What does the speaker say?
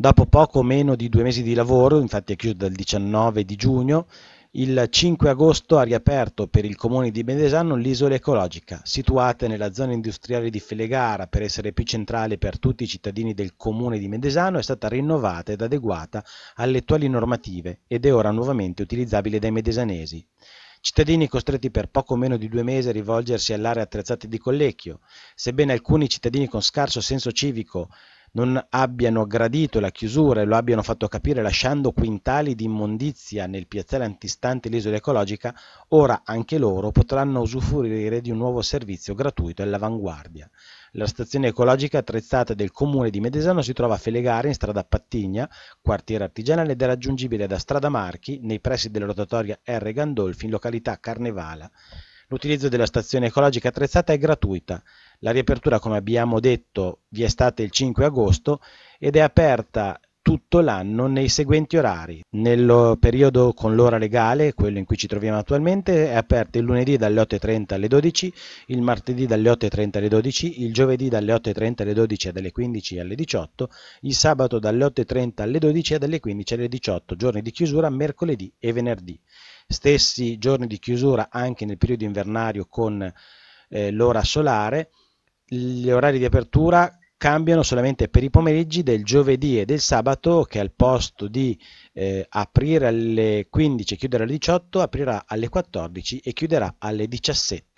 Dopo poco meno di due mesi di lavoro, infatti è chiuso dal 19 di giugno, il 5 agosto ha riaperto per il comune di Medesano l'isola ecologica, situata nella zona industriale di Felegara per essere più centrale per tutti i cittadini del comune di Medesano, è stata rinnovata ed adeguata alle attuali normative ed è ora nuovamente utilizzabile dai medesanesi. Cittadini costretti per poco meno di due mesi a rivolgersi all'area attrezzata di Collecchio, sebbene alcuni cittadini con scarso senso civico non abbiano gradito la chiusura e lo abbiano fatto capire lasciando quintali di immondizia nel piazzale antistante l'isola ecologica, ora anche loro potranno usufruire di un nuovo servizio gratuito all'avanguardia. La stazione ecologica attrezzata del comune di Medesano si trova a Felegare in strada Pattigna, quartiere artigianale ed è raggiungibile da strada Marchi nei pressi della rotatoria R. Gandolfi in località Carnevala. L'utilizzo della stazione ecologica attrezzata è gratuita. La riapertura, come abbiamo detto, vi è stata il 5 agosto ed è aperta tutto l'anno nei seguenti orari. Nel periodo con l'ora legale, quello in cui ci troviamo attualmente, è aperta il lunedì dalle 8.30 alle 12, il martedì dalle 8.30 alle 12, il giovedì dalle 8.30 alle 12 e dalle 15 alle 18, il sabato dalle 8.30 alle 12 e dalle 15 alle 18, giorni di chiusura mercoledì e venerdì. Stessi giorni di chiusura anche nel periodo invernario con eh, l'ora solare gli orari di apertura cambiano solamente per i pomeriggi del giovedì e del sabato che al posto di eh, aprire alle 15 e chiudere alle 18 aprirà alle 14 e chiuderà alle 17.